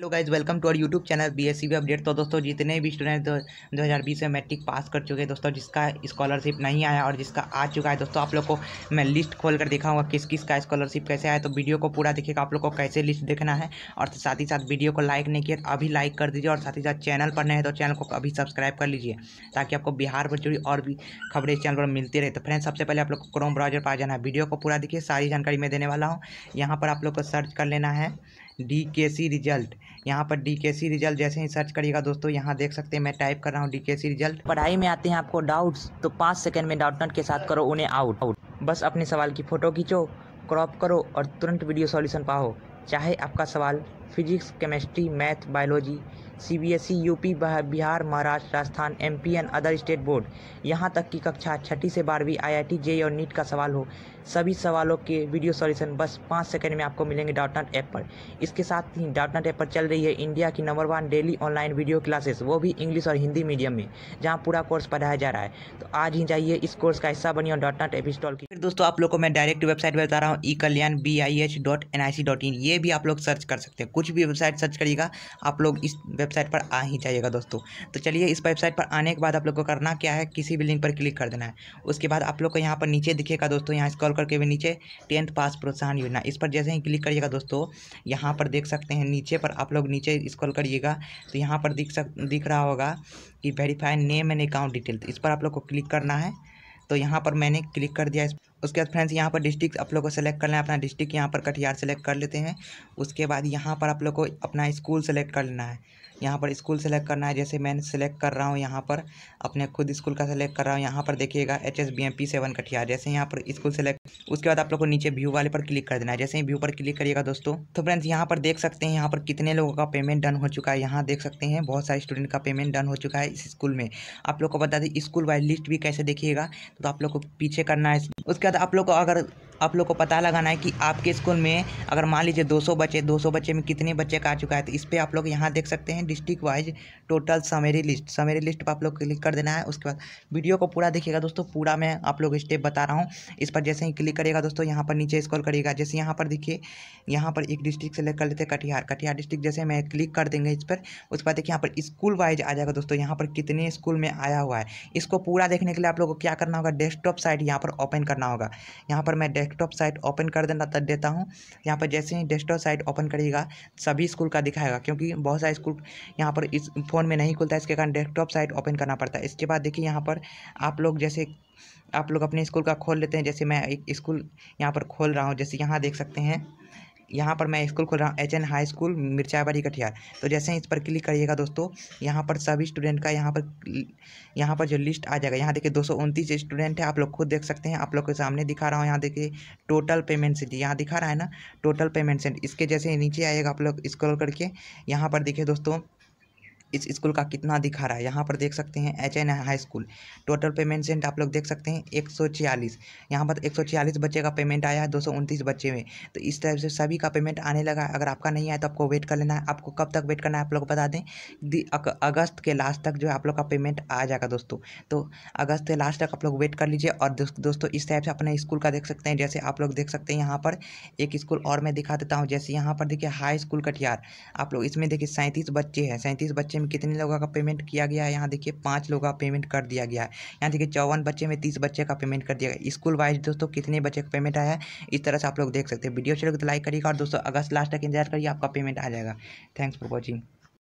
hello guys welcome to our YouTube channel B S C update तो दोस्तों जितने भी स्टूडेंट दो हज़ार बीस में मैट्रिक पास कर चुके हैं दोस्तों जिसका स्कॉलरशिप नहीं आया और जिसका आ चुका है दोस्तों आप लोग को मैं लिस्ट खोल कर दिखाऊंगा किस किस का स्कॉलरशिप कैसे आया तो वीडियो को पूरा देखिएगा आप लोग को कैसे लिस्ट देखना है और साथ ही साथ वीडियो को लाइक नहीं किया तो अभी लाइक कर दीजिए और साथ ही साथ चैनल पर नहीं है तो चैनल को अभी सब्सक्राइब कर लीजिए ताकि आपको बिहार पर जुड़ी और भी खबरें चैनल पर मिलती रहे तो फ्रेंड्स सबसे पहले आप लोग को क्रोम ब्राउजर पर आ जाना है वीडियो को पूरा देखिए सारी जानकारी मैं देने वाला हूँ यहाँ पर आप लोग को सर्च कर लेना है डी के सी रिजल्ट यहाँ पर डी के सी रिजल्ट जैसे ही सर्च करिएगा दोस्तों यहाँ देख सकते हैं मैं टाइप कर रहा हूँ डी के सी रिजल्ट पढ़ाई में आते हैं आपको डाउट्स तो पाँच सेकंड में डाउट नट के साथ करो उन्हें आउट आउट बस अपने सवाल की फ़ोटो खींचो क्रॉप करो और तुरंत वीडियो सॉल्यूशन पाओ चाहे आपका सवाल physics chemistry math biology C B S E UP Bihar Maharashtra Rajasthan M P and other state board यहाँ तक की कक्षा छठी से बारहवीं आई आई टी जे और नीट का सवाल हो सभी सवालों के वीडियो सॉल्यूशन बस पाँच सेकंड में आपको मिलेंगे डॉट नॉट ऐप पर इसके साथ ही डॉट नॉट ऐप पर चल रही है इंडिया की number one daily online video classes वो भी इंग्लिश और हिंदी मीडियम में जहाँ पूरा कोर्स पढ़ाया जा रहा है तो आज ही जाइए इस कोर्स का हिस्सा बनिए और नॉट ऐप इंस्टॉल की फिर दोस्तों आप लोग को मैं डायरेक्ट वेबसाइट पर बता रहा हूँ E Kalyan B I H dot N I C dot in ये भी आप लोग सर्च कर सकते हैं कुछ भी वेबसाइट सर्च करिएगा आप लोग इस वेबसाइट पर आ ही जाइएगा दोस्तों तो चलिए इस वेबसाइट पर आने के बाद आप लोग को करना क्या है किसी भी लिंक पर क्लिक कर देना है उसके बाद आप लोग को यहाँ पर नीचे दिखेगा दोस्तों यहाँ स्कॉल करके भी नीचे टेंथ पास प्रोत्साहन योजना इस पर जैसे ही क्लिक करिएगा दोस्तों यहाँ पर देख सकते हैं नीचे पर आप लोग नीचे स्कॉल करिएगा तो यहाँ पर दिख सक दिख रहा होगा कि verify name and account detail इस पर आप लोग को क्लिक करना है तो यहाँ पर मैंने क्लिक कर दिया उसके बाद फ्रेंड्स यहाँ पर डिस्ट्रिक्ट आप लोग को सेलेक्ट करना है अपना डिस्ट्रिक्ट यहाँ पर कटिहार सेलेक्ट कर लेते हैं उसके बाद यहाँ पर आप लोग को अपना स्कूल सेलेक्ट कर लेना है यहाँ पर स्कूल सेलेक्ट करना है जैसे मैंने सेलेक्ट कर रहा हूँ यहाँ पर अपने खुद स्कूल का सेलेक्ट कर रहा हूँ यहाँ पर देखिएगा H S B M P seven Katihar जैसे यहाँ पर स्कूल सेलेक्ट उसके बाद आप लोग को नीचे व्यू वाले पर क्लिक कर देना है जैसे ही व्यू पर क्लिक करिएगा दोस्तों तो फ्रेंड्स यहाँ पर देख सकते हैं यहाँ पर कितने लोगों का पेमेंट डन हो चुका है यहाँ देख सकते हैं बहुत सारे स्टूडेंट का पेमेंट डन हो चुका है इस स्कूल में आप लोग को बता दें स्कूल वाइज लिस्ट भी कैसे देखिएगा तो आप लोग को पीछे करना है उसके बाद आप लोग को अगर आप लोग को पता लगाना है कि आपके स्कूल में अगर मान लीजिए 200 बच्चे 200 बच्चे में कितने बच्चे का आ चुका है तो इस पर आप लोग यहाँ देख सकते हैं district wise total summary list summary list पर आप लोग क्लिक कर देना है उसके बाद वीडियो को पूरा देखिएगा दोस्तों पूरा मैं आप लोग स्टेप बता रहा हूँ इस पर जैसे ही क्लिक करिएगा दोस्तों यहाँ पर नीचे स्कॉल करिएगा जैसे यहाँ पर देखिए यहाँ पर एक डिस्ट्रिक्ट सेलेक्ट कर लेते हैं कटिहार कटिहार डिस्ट्रिक्ट जैसे मैं क्लिक कर देंगे इस पर उसके बाद देखिए यहाँ पर स्कूल वाइज आ जाएगा दोस्तों यहाँ पर कितने स्कूल में आया हुआ है इसको पूरा देखने के लिए आप लोग को क्या करना होगा डेस्कटॉप साइट यहाँ पर ओपन करना होगा यहाँ पर मैं डेस्क डेस्कटॉप साइट ओपन कर देना देता हूँ यहाँ पर जैसे ही डेस्कटॉप साइट ओपन करिएगा सभी स्कूल का दिखाएगा क्योंकि बहुत सारे स्कूल यहाँ पर इस फ़ोन में नहीं खुलता है इसके कारण डेस्कटॉप साइट ओपन करना पड़ता है इसके बाद देखिए यहाँ पर आप लोग जैसे आप लोग अपने स्कूल का खोल लेते हैं जैसे मैं एक स्कूल यहाँ पर खोल रहा हूँ जैसे यहाँ देख सकते हैं यहाँ पर मैं स्कूल खोल रहा हूँ H N high school Mirchabari Katihar तो जैसे ही इस पर क्लिक करिएगा दोस्तों यहाँ पर सभी स्टूडेंट का यहाँ पर यहाँ पर जो लिस्ट आ जाएगा यहाँ देखिए दो स्टूडेंट है आप लोग खुद देख सकते हैं आप लोग के सामने दिखा रहा हूँ यहाँ देखिए टोटल पेमेंट सेंट यहाँ दिखा रहा है ना टोटल पेमेंट सेंट इसके जैसे नीचे आएगा आप लोग स्क्रॉल करके यहाँ पर देखिए दोस्तों इस स्कूल का कितना दिखा रहा है यहाँ पर देख सकते हैं H N high school total payment sent आप लोग देख सकते हैं एक सौ छियालीस यहाँ पर एक सौ छियालीस बच्चे का पेमेंट आया है दो सौ उनतीस बच्चे में तो इस टाइप से सभी का पेमेंट आने लगा है अगर आपका नहीं आया तो आपको वेट कर लेना है आपको कब तक वेट करना है आप लोग बता दें अगस्त के लास्ट तक जो है आप लोग का पेमेंट आ जाएगा दोस्तों तो अगस्त के लास्ट तक आप लोग वेट कर लीजिए और दोस्तों इस टाइप से अपने स्कूल का देख सकते हैं जैसे आप लोग देख सकते हैं यहाँ पर एक स्कूल और मैं दिखा देता हूँ जैसे यहाँ पर देखिए हाई स्कूल कटिहार आप लोग इसमें देखिए सैंतीस बच्चे हैं सैंतीस बच्चे बच्चे में कितने लोगों का पेमेंट किया गया है यहाँ देखिए पाँच लोगों का पेमेंट कर दिया गया है यहाँ देखिए चौवन बच्चे में तीस बच्चे का पेमेंट कर दिया गया स्कूल वाइज दोस्तों कितने बच्चे का पेमेंट आया है इस तरह से आप लोग देख सकते हैं वीडियो अच्छी लगे तो लाइक करिएगा और दोस्तों अगस्त लास्ट तक इंतजार करिए आपका पेमेंट आ जाएगा थैंक्स फॉर वॉचिंग